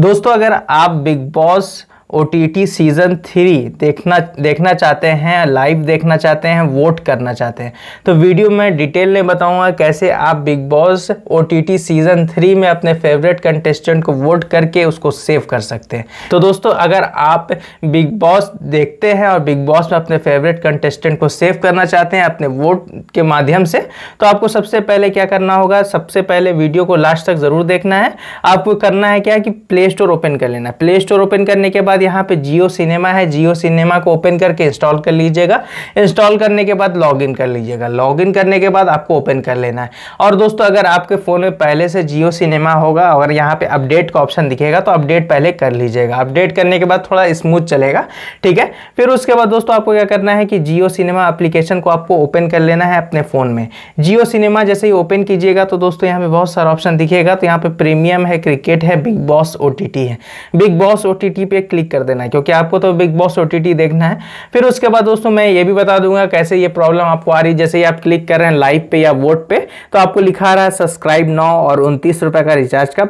दोस्तों अगर आप Bigg Boss O season three देखना देखना चाहते हैं लाइव देखना चाहते हैं वोट करना चाहते हैं तो वीडियो में डिटेल में बताऊंगा कैसे आप Bigg Boss O season three में अपने फेवरेट कंटेस्टेंट को वोट करके उसको सेव कर सकते हैं तो दोस्तों अगर आप बिग बॉस देखते हैं और बिग बॉस में अपने फेवरेट कंटेस्टेंट को सेव करना चाहते हैं अपने वोट के माध्यम से तो आपको सबसे पहले क्या करना होगा सबसे पहले वीडियो को लास्ट तक ज़रूर देखना है आपको करना है क्या कि प्ले स्टोर ओपन कर लेना है प्ले स्टोर ओपन करने के बाद बाद यहाँ पे जियो सिनेमा है जियो सिनेमा को ओपन करके इंस्टॉल कर लीजिएगा इंस्टॉल करने के बाद लॉगिन कर लीजिएगा लॉगिन करने के बाद आपको ओपन कर लेना है और दोस्तों अगर आपके फ़ोन में पहले से जियो सिनेमा होगा और यहाँ पे अपडेट का ऑप्शन दिखेगा तो अपडेट पहले कर लीजिएगा अपडेट करने के बाद थोड़ा स्मूथ चलेगा ठीक है फिर उसके बाद दोस्तों आपको क्या करना है कि जियो सिनेमा अप्लीकेशन को आपको ओपन कर लेना है अपने फ़ोन में जियो सिनेमा जैसे ही ओपन कीजिएगा तो दोस्तों यहाँ पर बहुत सारा ऑप्शन दिखेगा तो यहाँ पर प्रीमियम है क्रिकेट है बिग बॉस ओ है बिग बॉस ओ पे क्लिक क्लिक कर देना है क्योंकि आपको तो बिग बॉस ओ देखना है फिर उसके बाद दोस्तों मैं ये भी बता दूंगा कैसे ये प्रॉब्लम आपको आ रही है जैसे ही आप क्लिक कर रहे हैं लाइव पे या वोट पे तो आपको लिखा रहा है सब्सक्राइब नौ और उनतीस रुपये का रिचार्ज का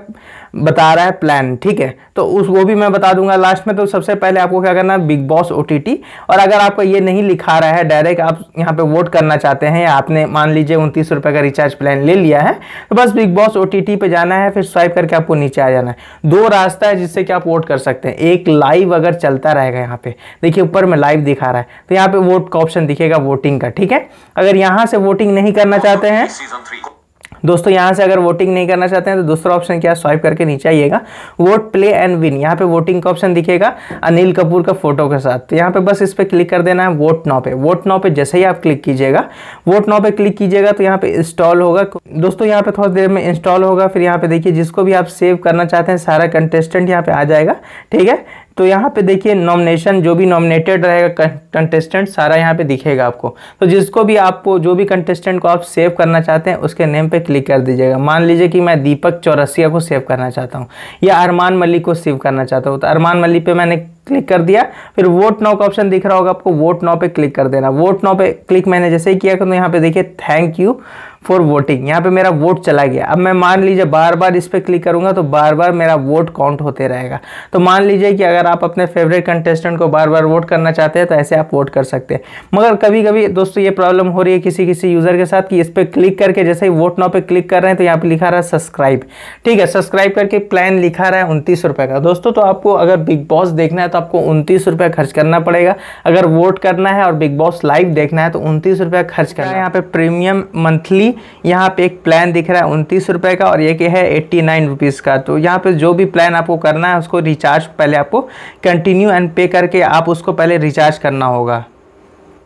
बता रहा है प्लान ठीक है तो उस वो भी मैं बता दूंगा लास्ट में तो सबसे पहले आपको क्या करना है बिग बॉस ओ और अगर आपको ये नहीं लिखा रहा है डायरेक्ट आप यहाँ पे वोट करना चाहते हैं या आपने मान लीजिए उनतीस रुपये का रिचार्ज प्लान ले लिया है तो बस बिग बॉस ओ पे जाना है फिर स्वाइप करके आपको नीचे आ जाना है दो रास्ता है जिससे कि आप वोट कर सकते हैं एक लाइव लाइव अगर चलता रहेगा यहाँ पे देखिए ऊपर में लाइव दिखा रहा है तो यहाँ पे वोट का ऑप्शन दिखेगा वोटिंग का ठीक है अगर यहाँ से वोटिंग नहीं करना चाहते हैं दोस्तों यहाँ से अगर वोटिंग नहीं करना चाहते हैं तो दूसरा ऑप्शन क्या स्वाइप करके नीचे आइएगा वोट प्ले एंड विन यहाँ पे वोटिंग का ऑप्शन दिखेगा अनिल कपूर का फोटो के साथ तो यहाँ पे बस इस पर क्लिक कर देना है वोट नाव पे वोट नाव पे जैसे ही आप क्लिक कीजिएगा वोट नाव पे क्लिक कीजिएगा तो यहाँ पे इंस्टॉल होगा दोस्तों यहाँ पे थोड़ी देर में इंस्टॉल होगा फिर यहाँ पे देखिए जिसको भी आप सेव करना चाहते हैं सारा कंटेस्टेंट यहाँ पे आ जाएगा ठीक है तो यहाँ पे देखिए नॉमिनेशन जो भी नॉमिनेटेड रहेगा कंटेस्टेंट सारा यहाँ पे दिखेगा आपको तो जिसको भी आपको जो भी कंटेस्टेंट को आप सेव करना चाहते हैं उसके नेम पे क्लिक कर दीजिएगा मान लीजिए कि मैं दीपक चौरसिया को सेव करना चाहता हूँ या अरमान मलिक को सेव करना चाहता हूँ तो अरमान मलिक पर मैंने क्लिक कर दिया फिर वोट नाउ का ऑप्शन दिख रहा होगा आपको वोट नाउ पे क्लिक कर देना वोट नाउ पे क्लिक मैंने जैसे ही किया तो यहाँ पे देखिए थैंक यू फॉर वोटिंग यहाँ पे मेरा वोट चला गया अब मैं मान लीजिए बार बार इस पर क्लिक करूँगा तो बार बार मेरा वोट काउंट होते रहेगा तो मान लीजिए कि अगर आप अपने फेवरेट कंटेस्टेंट को बार बार वोट करना चाहते हैं तो ऐसे आप वोट कर सकते हैं मगर कभी कभी दोस्तों ये प्रॉब्लम हो रही है किसी किसी यूज़र के साथ कि इस पर क्लिक करके जैसे ही वोट नाव पर क्लिक कर रहे हैं तो यहाँ पर लिखा रहा है सब्सक्राइब ठीक है सब्सक्राइब करके प्लान लिखा रहा है उनतीस का दोस्तों तो आपको अगर बिग बॉस देखना है तो आपको उनतीस खर्च करना पड़ेगा अगर वोट करना है और बिग बॉस लाइव देखना है तो उनतीस खर्च करना है हाँ। यहाँ पे प्रीमियम मंथली की यहाँ पे एक प्लान दिख रहा है उनतीस रुपये का और ये क्या है एट्टी नाइन रुपीज़ का तो यहाँ पे जो भी प्लान आपको करना है उसको रिचार्ज पहले आपको कंटिन्यू एंड पे करके आप उसको पहले रिचार्ज करना होगा